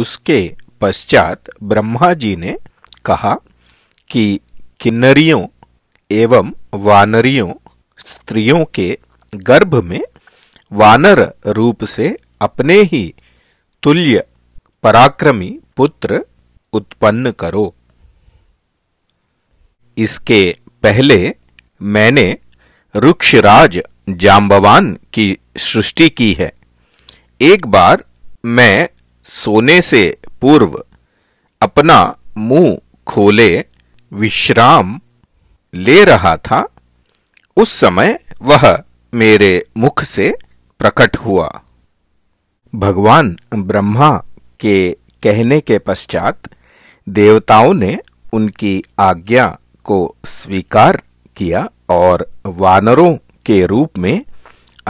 उसके पश्चात ब्रह्मा जी ने कहा कि किन्नरियों एवं वानरियों स्त्रियों के गर्भ में वानर रूप से अपने ही तुल्य पराक्रमी पुत्र उत्पन्न करो इसके पहले मैंने रुक्षराज जाम्बवान की सृष्टि की है एक बार मैं सोने से पूर्व अपना मुंह खोले विश्राम ले रहा था उस समय वह मेरे मुख से प्रकट हुआ भगवान ब्रह्मा के कहने के पश्चात देवताओं ने उनकी आज्ञा को स्वीकार किया और वानरों के रूप में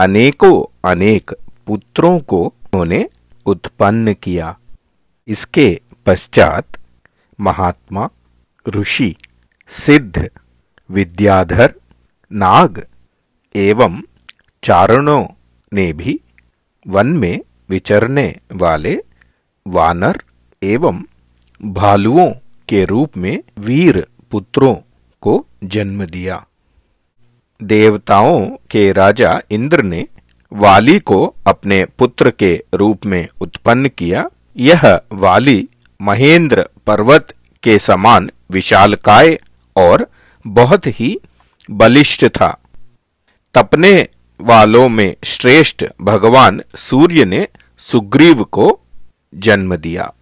अनेकों अनेक पुत्रों को उन्होंने उत्पन्न किया इसके पश्चात महात्मा ऋषि सिद्ध विद्याधर नाग एवं चारणों ने भी वन में विचरने वाले वानर एवं भालुओं के रूप में वीर पुत्रों को जन्म दिया देवताओं के राजा इंद्र ने वाली को अपने पुत्र के रूप में उत्पन्न किया यह वाली महेंद्र पर्वत के समान विशालकाय और बहुत ही बलिष्ठ था तपने वालों में श्रेष्ठ भगवान सूर्य ने सुग्रीव को जन्म दिया